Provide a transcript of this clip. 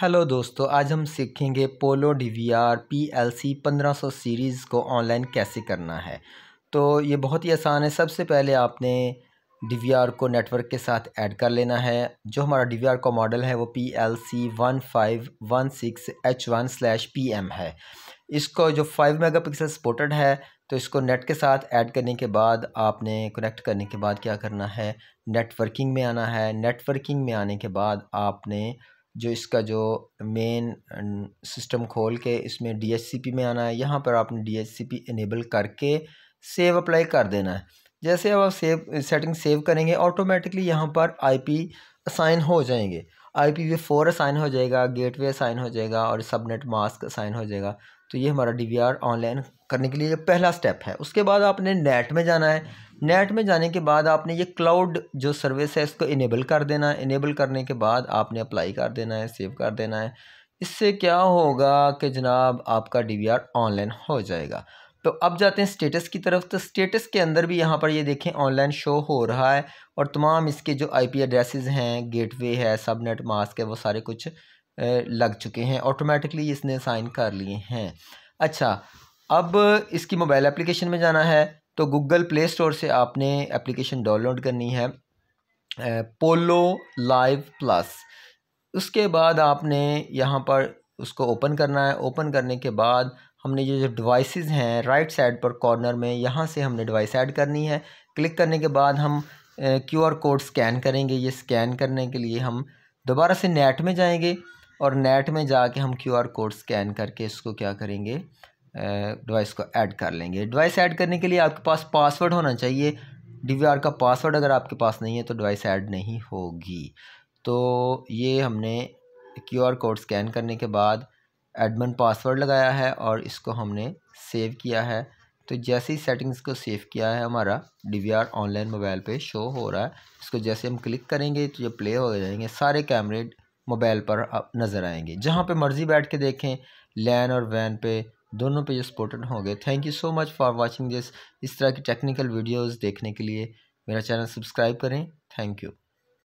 hello दोस्तों आज हम सीखेंगे Polo D V R P L C पंद्रह सौ सीरीज़ को ऑनलाइन कैसे करना है तो ये बहुत ही आसान है सबसे पहले आपने डी वी आर को नेटवर्क के साथ ऐड कर लेना है जो हमारा डी वी आर का मॉडल है वो P L C one five one six H one slash P M है इसको जो फाइव मेगा पिक्सल सपोर्टेड है तो इसको नेट के साथ ऐड करने के बाद आपने कनेक्ट करने के बाद क्या करना है नेटवर्किंग में आना है नेटवर्किंग में आने के बाद आपने जो इसका जो मेन सिस्टम खोल के इसमें डी में आना है यहाँ पर आपने डी इनेबल करके सेव अप्लाई कर देना है जैसे अब आप सेव सेटिंग सेव करेंगे ऑटोमेटिकली यहाँ पर आईपी असाइन हो जाएंगे I P V four assign हो जाएगा गेटवे असाइन हो जाएगा और सबनेट मास्क असाइन हो जाएगा तो ये हमारा डी वी आर ऑनलाइन करने के लिए पहला स्टेप है उसके बाद आपने नेट में जाना है नेट में जाने के बाद आपने ये क्लाउड जो सर्विस है इसको इनेबल कर देना है इनेबल करने के बाद आपने अप्लाई कर देना है सेव कर देना है इससे क्या होगा कि जनाब आपका डी वी आर ऑनलाइन हो जाएगा तो अब जाते हैं स्टेटस की तरफ तो स्टेटस के अंदर भी यहाँ पर ये देखें ऑनलाइन शो हो रहा है और तमाम इसके जो आईपी एड्रेसेस हैं गेटवे है सबनेट मास्क है वो सारे कुछ लग चुके हैं ऑटोमेटिकली इसने साइन कर लिए हैं अच्छा अब इसकी मोबाइल एप्लीकेशन में जाना है तो गूगल प्ले स्टोर से आपने एप्लीकेशन डाउनलोड करनी है पोलो लाइव प्लस उसके बाद आपने यहाँ पर उसको ओपन करना है ओपन करने के बाद हमने ये जो डिवाइसेस हैं राइट साइड पर कॉर्नर में यहाँ से हमने डिवाइस ऐड करनी है क्लिक करने के बाद हम क्यू आर कोड स्कैन करेंगे ये स्कैन करने के लिए हम दोबारा से नेट में जाएंगे और नेट में जाके हम क्यू आर कोड स्कैन करके इसको क्या करेंगे डिवाइस को ऐड कर लेंगे डिवाइस ऐड करने के लिए आपके पास पासवर्ड होना चाहिए डी का पासवर्ड अगर आपके पास नहीं है तो डिवाइस ऐड नहीं होगी तो ये हमने क्यू आर कोड स्कैन करने के बाद एडमिन पासवर्ड लगाया है और इसको हमने सेव किया है तो जैसे ही सेटिंग्स को सेव किया है हमारा डी ऑनलाइन मोबाइल पे शो हो रहा है इसको जैसे हम क्लिक करेंगे तो ये प्ले हो जाएंगे सारे कैमरे मोबाइल पर नज़र आएंगे जहाँ पे मर्ज़ी बैठ के देखें लैन और वैन पे दोनों पे सपोर्टेड होंगे thank you so much for watching this इस तरह की टेक्निकल वीडियोस देखने के लिए मेरा चैनल सब्सक्राइब करें थैंक यू